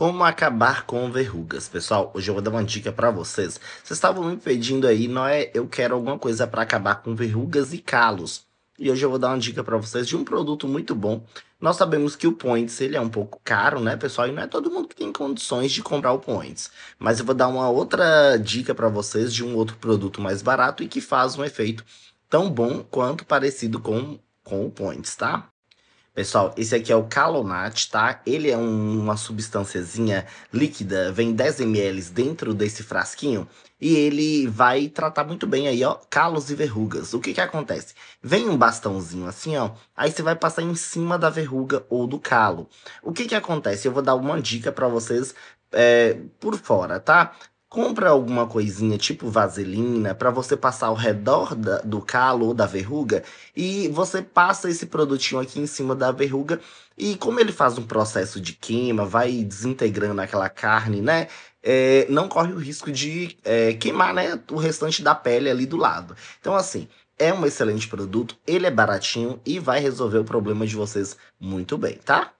Como acabar com verrugas, pessoal? Hoje eu vou dar uma dica para vocês. Vocês estavam me pedindo aí, não é? Eu quero alguma coisa para acabar com verrugas e calos. E hoje eu vou dar uma dica para vocês de um produto muito bom. Nós sabemos que o Points ele é um pouco caro, né, pessoal? E não é todo mundo que tem condições de comprar o Points. Mas eu vou dar uma outra dica para vocês de um outro produto mais barato e que faz um efeito tão bom quanto parecido com, com o Points, tá? Pessoal, esse aqui é o Calonat, tá? Ele é um, uma substânciazinha líquida, vem 10 ml dentro desse frasquinho e ele vai tratar muito bem aí, ó, calos e verrugas. O que que acontece? Vem um bastãozinho assim, ó, aí você vai passar em cima da verruga ou do calo. O que que acontece? Eu vou dar uma dica para vocês é, por fora, tá? Compra alguma coisinha tipo vaselina para você passar ao redor da, do calo ou da verruga e você passa esse produtinho aqui em cima da verruga e como ele faz um processo de queima, vai desintegrando aquela carne, né? É, não corre o risco de é, queimar né, o restante da pele ali do lado. Então, assim, é um excelente produto, ele é baratinho e vai resolver o problema de vocês muito bem, tá?